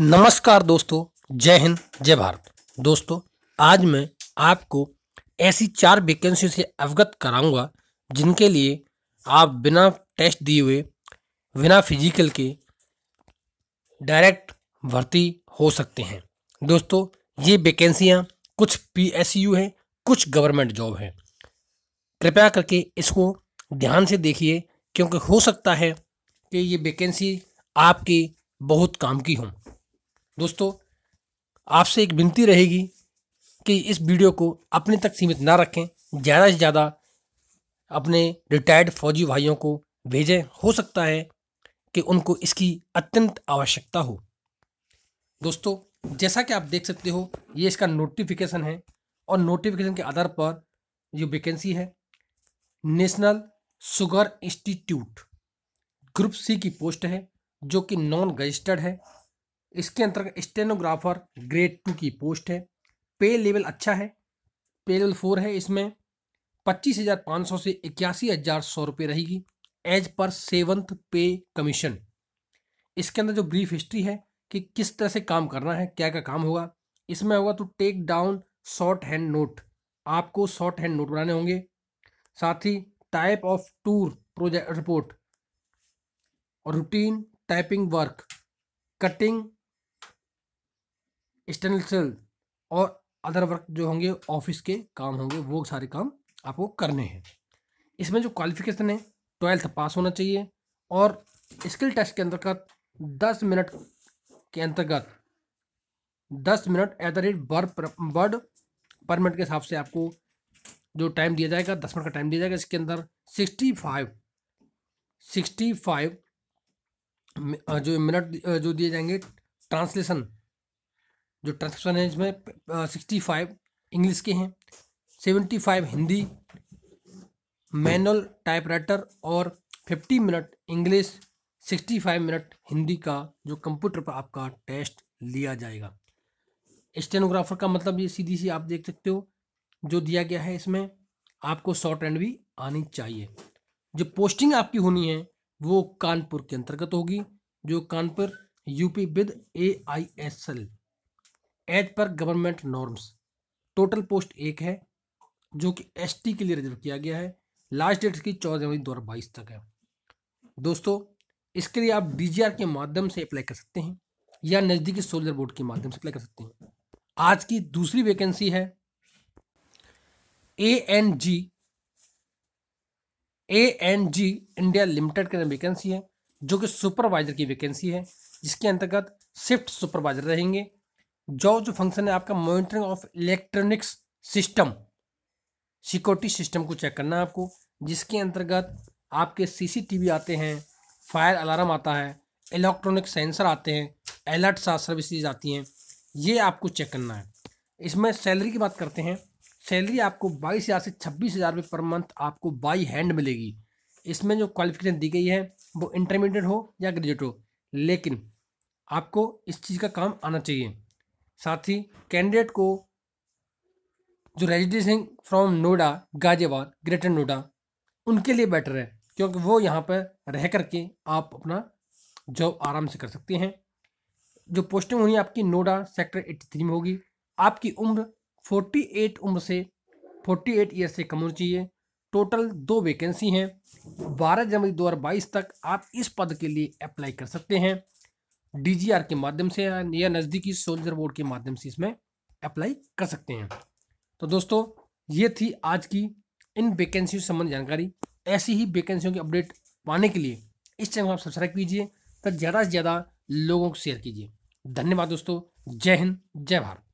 नमस्कार दोस्तों जय हिंद जय भारत दोस्तों आज मैं आपको ऐसी चार वैकेंसी से अवगत कराऊंगा जिनके लिए आप बिना टेस्ट दिए हुए बिना फिजिकल के डायरेक्ट भर्ती हो सकते हैं दोस्तों ये वैकेंसियाँ कुछ पीएसयू हैं कुछ गवर्नमेंट जॉब हैं कृपया करके इसको ध्यान से देखिए क्योंकि हो सकता है कि ये वैकेंसी आपके बहुत काम की हों दोस्तों आपसे एक विनती रहेगी कि इस वीडियो को अपने तक सीमित ना रखें ज़्यादा से ज़्यादा अपने रिटायर्ड फौजी भाइयों को भेजें हो सकता है कि उनको इसकी अत्यंत आवश्यकता हो दोस्तों जैसा कि आप देख सकते हो ये इसका नोटिफिकेशन है और नोटिफिकेशन के आधार पर जो वैकेंसी है national sugar institute group C की पोस्ट है जो कि नॉन रजिस्टर्ड है इसके अंतर्गत स्टेनोग्राफर ग्रेड टू की पोस्ट है पे लेवल अच्छा है पे लेवल फोर है इसमें पच्चीस हज़ार पाँच सौ से इक्यासी हज़ार सौ रुपये रहेगी एज पर सेवंथ पे कमीशन इसके अंदर जो ब्रीफ हिस्ट्री है कि किस तरह से काम करना है क्या क्या काम होगा इसमें होगा तो take down short hand note आपको शॉर्ट हैंड नोट बनाने होंगे साथ ही type of tour project report और routine typing work cutting external cell और अदर वर्क जो होंगे ऑफिस के काम होंगे वो सारे काम आपको करने हैं इसमें जो क्वालिफिकेशन है ट्वेल्थ पास होना चाहिए और स्किल टेस्ट के अंतर्गत दस मिनट के अंतर्गत दस minute at the rate word word पर मिनट के हिसाब से आपको जो टाइम दिया जाएगा दस मिनट का टाइम दिया जाएगा इसके अंदर सिक्सटी फाइव सिक्सटी फाइव जो मिनट जो दिए जाएंगे ट्रांसलेशन जो ट्रांसक्रिप्शन है इसमें सिक्सटी फाइव इंग्लिश के हैं seventy five Hindi manual typewriter और fifty minute English sixty five minute Hindi का जो कंप्यूटर पर आपका टेस्ट लिया जाएगा स्टेनोग्राफर का मतलब ये सीधी सी आप देख सकते हो जो दिया गया है इसमें आपको शॉर्ट एंड भी आनी चाहिए जो पोस्टिंग आपकी होनी है वो कानपुर के अंतर्गत होगी जो Kanpur UP with A I S L as per government norms total post एक है जो कि एसटी के लिए रिजर्व किया गया है लास्ट डेट की चौदह जनवरी दो बाईस तक है दोस्तों इसके लिए आप डी के माध्यम से अप्लाई कर सकते हैं या नज़दीकी सोलर बोर्ड के माध्यम से अप्लाई कर सकते हैं आज की दूसरी वैकेंसी है A N G A N G India limited के वैकेंसी है जो कि सुपरवाइजर की वैकेंसी है जिसके अंतर्गत शिफ्ट सुपरवाइजर रहेंगे जो जो फंक्शन है आपका monitoring of electronics system security system को चेक करना है आपको जिसके अंतर्गत आपके सीसीटीवी आते हैं फायर अलार्म आता है इलेक्ट्रॉनिक सेंसर आते हैं अलर्ट सर्विसेज आती हैं ये आपको चेक करना है इसमें सैलरी की बात करते हैं सैलरी आपको बाईस हज़ार से छब्बीस हज़ार रुपये पर मंथ आपको बाई हैंड मिलेगी इसमें जो क्वालिफिकेशन दी गई है वो इंटरमीडिएट हो या ग्रेजुएट हो लेकिन आपको इस चीज़ का काम आना चाहिए साथ ही कैंडिडेट को जो registration from Noida Ghaziabad greater Noida उनके लिए बेटर है क्योंकि वो यहाँ पर रह करके आप अपना जॉब आराम से कर सकते हैं जो पोस्टिंग होनी आपकी नोएडा सेक्टर एट्टी थ्री में होगी आपकी उम्र फोर्टी एट उम्र से फोर्टी एट ईयर से कम होनी चाहिए टोटल दो वैकेंसी हैं बारह जनवरी दो हज़ार बाईस तक आप इस पद के लिए अप्लाई कर सकते हैं डीजीआर के माध्यम से या नज़दीकी सोल्जर बोर्ड के माध्यम से इसमें अप्लाई कर सकते हैं तो दोस्तों ये थी आज की इन वैकेंसी संबंध जानकारी ऐसी ही वैकेंसियों की अपडेट पाने के लिए इस चैनल को आप सब्सक्राइब कीजिए तथा ज़्यादा से ज़्यादा लोगों को शेयर कीजिए धन्यवाद दोस्तों जय हिंद जय भारत